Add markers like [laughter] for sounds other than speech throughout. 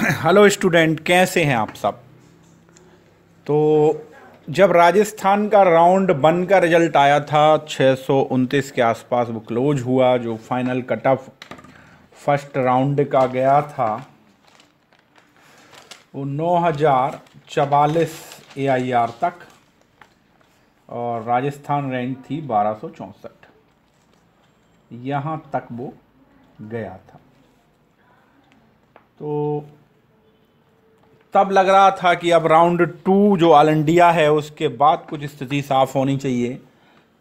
hello [clears throat] student कैसे हैं आप सब तो जब राजस्थान का राउंड वन का रिजल्ट आया था छः के आसपास वो क्लोज हुआ जो final cut off first round का गया था वो नौ हज़ार चवालीस ए आई आर तक और राजस्थान रैंक थी बारह सौ चौंसठ यहाँ तक वो गया था तो तब लग रहा था कि अब राउंड टू जो ऑल इंडिया है उसके बाद कुछ स्थिति साफ होनी चाहिए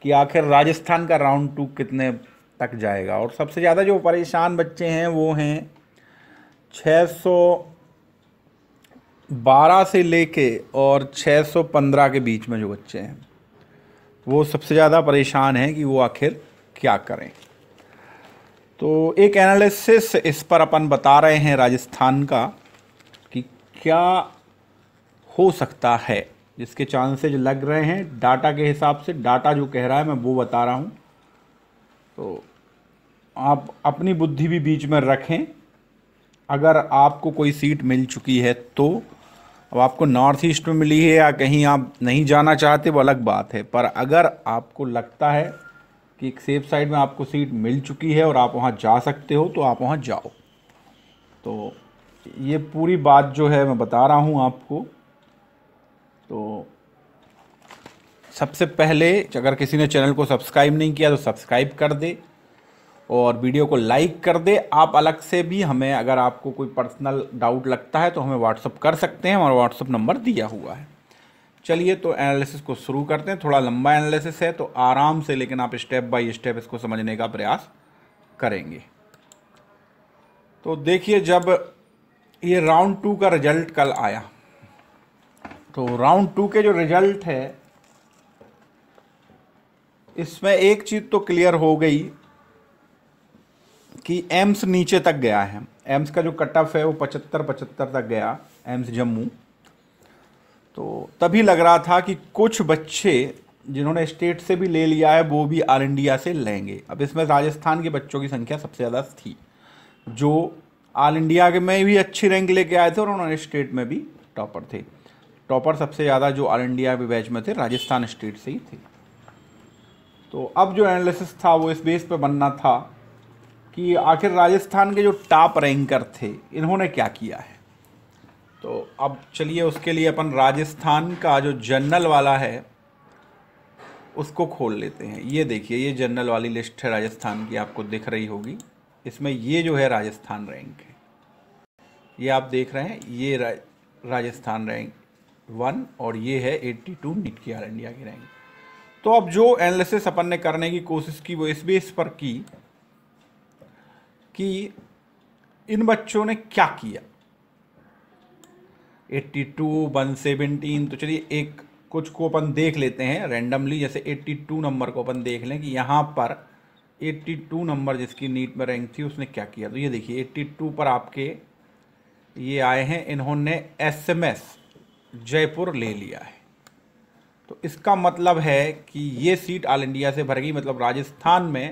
कि आखिर राजस्थान का राउंड टू कितने तक जाएगा और सबसे ज़्यादा जो परेशान बच्चे हैं वो हैं छः सौ बारह से लेके और छः सौ पंद्रह के बीच में जो बच्चे हैं वो सबसे ज़्यादा परेशान हैं कि वो आखिर क्या करें तो एक एनालिसिस इस पर अपन बता रहे हैं राजस्थान का क्या हो सकता है जिसके चांसेज लग रहे हैं डाटा के हिसाब से डाटा जो कह रहा है मैं वो बता रहा हूँ तो आप अपनी बुद्धि भी बीच में रखें अगर आपको कोई सीट मिल चुकी है तो अब आपको नॉर्थ ईस्ट में मिली है या कहीं आप नहीं जाना चाहते वो अलग बात है पर अगर आपको लगता है कि एक सेफ साइड में आपको सीट मिल चुकी है और आप वहाँ जा सकते हो तो आप वहाँ जाओ तो ये पूरी बात जो है मैं बता रहा हूँ आपको तो सबसे पहले अगर किसी ने चैनल को सब्सक्राइब नहीं किया तो सब्सक्राइब कर दे और वीडियो को लाइक कर दे आप अलग से भी हमें अगर आपको कोई पर्सनल डाउट लगता है तो हमें व्हाट्सअप कर सकते हैं हमारा व्हाट्सअप नंबर दिया हुआ है चलिए तो एनालिसिस को शुरू करते हैं थोड़ा लंबा एनालिसिस है तो आराम से लेकिन आप स्टेप बाय स्टेप इसको समझने का प्रयास करेंगे तो देखिए जब ये राउंड टू का रिजल्ट कल आया तो राउंड टू के जो रिजल्ट है इसमें एक चीज़ तो क्लियर हो गई कि एम्स नीचे तक गया है एम्स का जो कट ऑफ है वो पचहत्तर पचहत्तर तक गया एम्स जम्मू तो तभी लग रहा था कि कुछ बच्चे जिन्होंने स्टेट से भी ले लिया है वो भी ऑल इंडिया से लेंगे अब इसमें राजस्थान के बच्चों की संख्या सबसे ज़्यादा थी जो ऑल इंडिया के में भी अच्छी रैंक लेके आए थे और उन्होंने स्टेट में भी टॉपर थे टॉपर सबसे ज़्यादा जो ऑल इंडिया के बैच में थे राजस्थान स्टेट से ही थे तो अब जो एनालिसिस था वो इस बेस पे बनना था कि आखिर राजस्थान के जो टॉप रैंकर थे इन्होंने क्या किया है तो अब चलिए उसके लिए अपन राजस्थान का जो जनरल वाला है उसको खोल लेते हैं ये देखिए ये जनरल वाली लिस्ट है राजस्थान की आपको दिख रही होगी इसमें ये जो है राजस्थान रैंक है ये आप देख रहे हैं ये रा, राजस्थान रैंक वन और ये है एट्टी टू नीट की आर इंडिया की रैंक तो अब जो एनालिसिस अपन ने करने की कोशिश की वो इस बेस पर की कि इन बच्चों ने क्या किया 82 117 तो चलिए एक कुछ को अपन देख लेते हैं रैंडमली जैसे 82 नंबर को अपन देख लें कि यहाँ पर 82 नंबर जिसकी नीट में रैंक थी उसने क्या किया तो ये देखिए 82 पर आपके ये आए हैं इन्होंने एसएमएस जयपुर ले लिया है तो इसका मतलब है कि ये सीट ऑल इंडिया से भर गई मतलब राजस्थान में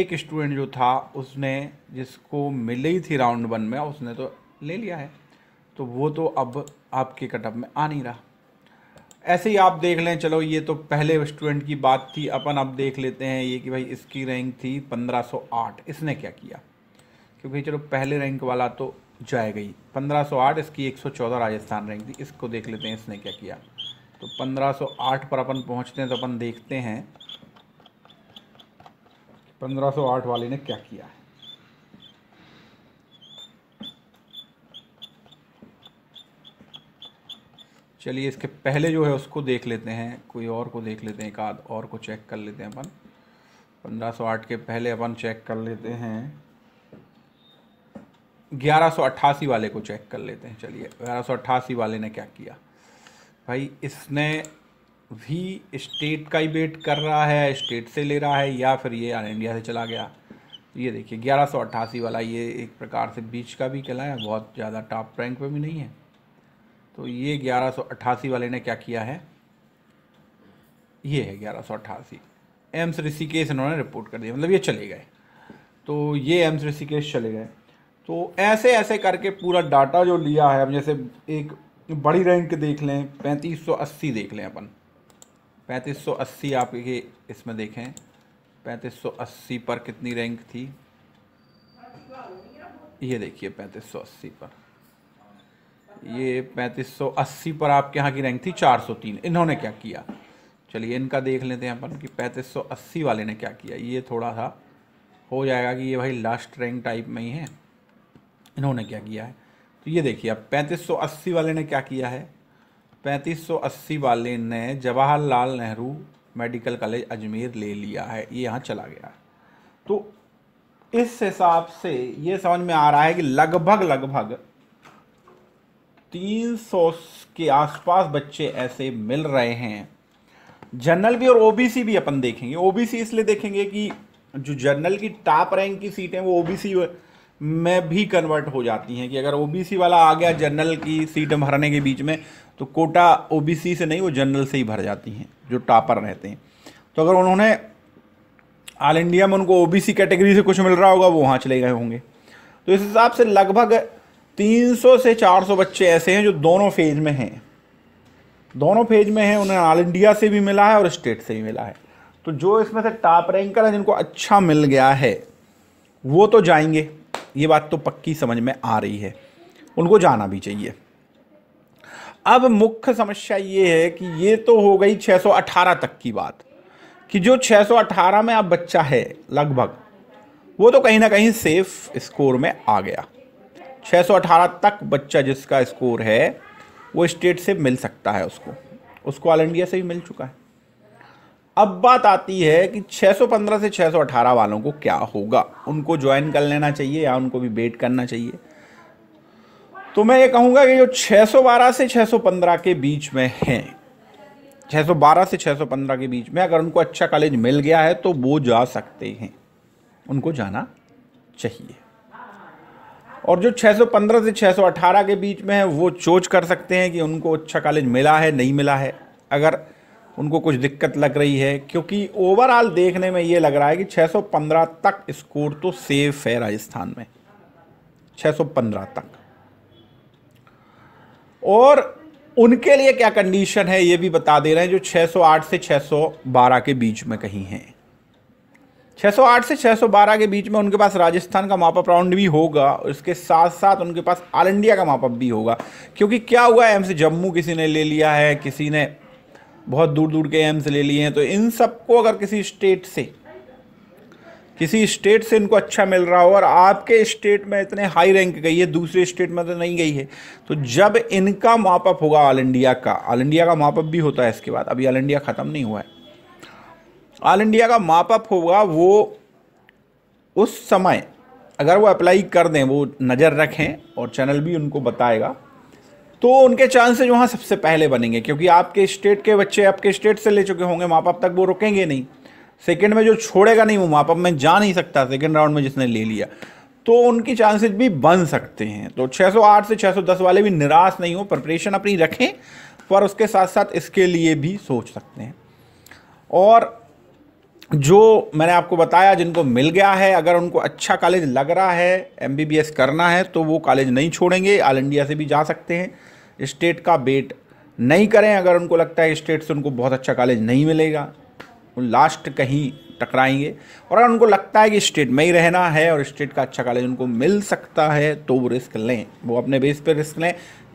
एक स्टूडेंट जो था उसने जिसको मिली थी राउंड वन में उसने तो ले लिया है तो वो तो अब आपके कटअप में आ नहीं रहा ऐसे ही आप देख लें चलो ये तो पहले स्टूडेंट की बात थी अपन अब देख लेते हैं ये कि भाई इसकी रैंक थी 1508 इसने क्या किया क्योंकि चलो पहले रैंक वाला तो जाए गई 1508 इसकी 114 राजस्थान रैंक थी इसको देख लेते हैं इसने क्या किया तो 1508 पर अपन पहुंचते हैं तो अपन देखते हैं 1508 वाले ने क्या किया है चलिए इसके पहले जो है उसको देख लेते हैं कोई और को देख लेते हैं एक आध और को चेक कर लेते हैं अपन पंद्रह सौ आठ के पहले अपन चेक कर लेते हैं ग्यारह सौ अट्ठासी वाले को चेक कर लेते हैं चलिए ग्यारह सौ अट्ठासी वाले ने क्या किया भाई इसने भी स्टेट का ही वेट कर रहा है स्टेट से ले रहा है या फिर ये इंडिया से चला गया ये देखिए ग्यारह सौ अट्ठासी वाला ये एक प्रकार से बीच का भी कहलाया बहुत ज़्यादा टॉप रैंक पे भी नहीं है तो ये ग्यारह वाले ने क्या किया है ये है ग्यारह सौ अट्ठासी एम्स ऋषिकेश इन्होंने रिपोर्ट कर दिया मतलब ये चले गए तो ये एम्स ऋषिकेश चले गए तो ऐसे ऐसे करके पूरा डाटा जो लिया है अब जैसे एक बड़ी रैंक देख लें 3580 देख लें अपन 3580 आपके इसमें देखें 3580 पर कितनी रैंक थी ये देखिए 3580 पर ये 3580 पर आपके यहाँ की रैंक थी 403 इन्होंने क्या किया चलिए इनका देख लेते हैं अपन कि 3580 वाले ने क्या किया ये थोड़ा सा हो जाएगा कि ये भाई लास्ट रैंक टाइप में ही है इन्होंने क्या किया है तो ये देखिए अब 3580 वाले ने क्या किया है 3580 वाले ने जवाहरलाल नेहरू मेडिकल कॉलेज अजमेर ले लिया है ये यहाँ चला गया तो इस हिसाब से ये समझ में आ रहा है कि लगभग लगभग तीन सौ के आसपास बच्चे ऐसे मिल रहे हैं जनरल भी और ओबीसी भी अपन देखेंगे ओबीसी इसलिए देखेंगे कि जो जनरल की टॉप रैंक की सीटें वो ओबीसी में भी कन्वर्ट हो जाती हैं कि अगर ओबीसी वाला आ गया जनरल की सीटें भरने के बीच में तो कोटा ओबीसी से नहीं वो जनरल से ही भर जाती हैं जो टॉपर रहते हैं तो अगर उन्होंने ऑल इंडिया में उनको ओबीसी कैटेगरी से कुछ मिल रहा होगा वो वहाँ चले गए होंगे तो इस हिसाब से लगभग 300 से 400 बच्चे ऐसे हैं जो दोनों फेज में हैं दोनों फेज में हैं उन्हें ऑल इंडिया से भी मिला है और स्टेट से भी मिला है तो जो इसमें से टॉप रैंकर है जिनको अच्छा मिल गया है वो तो जाएंगे ये बात तो पक्की समझ में आ रही है उनको जाना भी चाहिए अब मुख्य समस्या ये है कि ये तो हो गई 618 तक की बात कि जो 618 में अब बच्चा है लगभग वो तो कहीं ना कहीं सेफ स्कोर में आ गया 618 तक बच्चा जिसका स्कोर है वो स्टेट से मिल सकता है उसको उसको ऑल इंडिया से भी मिल चुका है अब बात आती है कि 615 से 618 वालों को क्या होगा उनको ज्वाइन कर लेना चाहिए या उनको भी वेट करना चाहिए तो मैं ये कहूँगा कि जो 612 से 615 के बीच में हैं 612 से 615 के बीच में अगर उनको अच्छा कॉलेज मिल गया है तो वो जा सकते हैं उनको जाना चाहिए और जो 615 से 618 के बीच में है वो चोच कर सकते हैं कि उनको अच्छा कॉलेज मिला है नहीं मिला है अगर उनको कुछ दिक्कत लग रही है क्योंकि ओवरऑल देखने में ये लग रहा है कि 615 तक स्कोर तो सेफ है राजस्थान में 615 तक और उनके लिए क्या कंडीशन है ये भी बता दे रहे हैं जो 608 से 612 के बीच में कहीं हैं 608 से 612 के बीच में उनके पास राजस्थान का मापअप राउंड भी होगा उसके साथ साथ उनके पास ऑल इंडिया का मापअप भी होगा क्योंकि क्या हुआ है एम्स जम्मू किसी ने ले लिया है किसी ने बहुत दूर दूर के एम्स ले लिए हैं तो इन सबको अगर किसी स्टेट से किसी स्टेट से इनको अच्छा मिल रहा हो और आपके स्टेट में इतने हाई रैंक गई है दूसरे स्टेट में तो नहीं गई है तो जब इनका मापअप होगा ऑल इंडिया का ऑल इंडिया का मापअप भी होता है इसके बाद अभी ऑल इंडिया ख़त्म नहीं हुआ है ऑल इंडिया का मापअप होगा वो उस समय अगर वो अप्लाई कर दें वो नज़र रखें और चैनल भी उनको बताएगा तो उनके चांसेज वहाँ सबसे पहले बनेंगे क्योंकि आपके स्टेट के बच्चे आपके स्टेट से ले चुके होंगे मापअप तक वो रुकेंगे नहीं सेकेंड में जो छोड़ेगा नहीं वो मापअप में जा नहीं सकता सेकेंड राउंड में जिसने ले लिया तो उनकी चांसेज भी बन सकते हैं तो 608 से 610 वाले भी निराश नहीं हो प्रिपरेशन अपनी रखें पर उसके साथ साथ इसके लिए भी सोच सकते हैं और जो मैंने आपको बताया जिनको मिल गया है अगर उनको अच्छा कॉलेज लग रहा है एम करना है तो वो कॉलेज नहीं छोड़ेंगे ऑल इंडिया से भी जा सकते हैं स्टेट का बेट नहीं करें अगर उनको लगता है स्टेट से उनको बहुत अच्छा कॉलेज नहीं मिलेगा वो लास्ट कहीं टकराएंगे और अगर उनको लगता है कि स्टेट में ही रहना है और स्टेट का अच्छा कॉलेज उनको मिल सकता है तो वो रिस्क लें वो अपने बेस पर रिस्क लें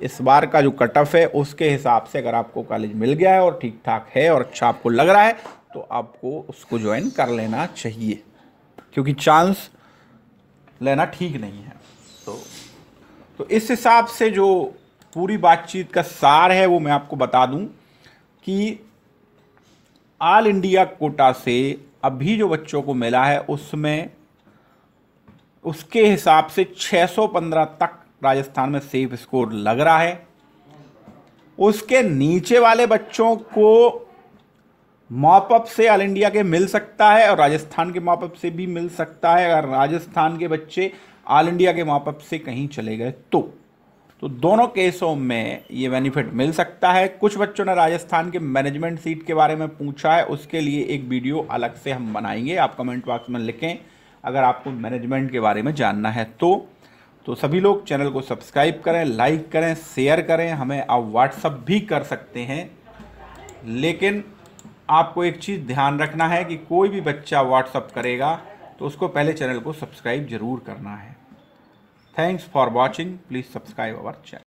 इस बार का जो कट ऑफ है उसके हिसाब से अगर आपको कॉलेज मिल गया है और ठीक ठाक है और अच्छा आपको लग रहा है तो आपको उसको ज्वाइन कर लेना चाहिए क्योंकि चांस लेना ठीक नहीं है तो तो इस हिसाब से जो पूरी बातचीत का सार है वो मैं आपको बता दूं कि ऑल इंडिया कोटा से अभी जो बच्चों को मिला है उसमें उसके हिसाब से 615 तक राजस्थान में सेफ स्कोर लग रहा है उसके नीचे वाले बच्चों को मॉपअप से ऑल इंडिया के मिल सकता है और राजस्थान के मॉपअप से भी मिल सकता है अगर राजस्थान के बच्चे ऑल इंडिया के मॉपअप से कहीं चले गए तो तो दोनों केसों में ये बेनिफिट मिल सकता है कुछ बच्चों ने राजस्थान के मैनेजमेंट सीट के बारे में पूछा है उसके लिए एक वीडियो अलग से हम बनाएंगे आप कमेंट बॉक्स में लिखें अगर आपको मैनेजमेंट के बारे में जानना है तो तो सभी लोग चैनल को सब्सक्राइब करें लाइक करें शेयर करें हमें आप व्हाट्सअप भी कर सकते हैं लेकिन आपको एक चीज़ ध्यान रखना है कि कोई भी बच्चा व्हाट्सअप करेगा तो उसको पहले चैनल को सब्सक्राइब जरूर करना है thanks for watching please subscribe our channel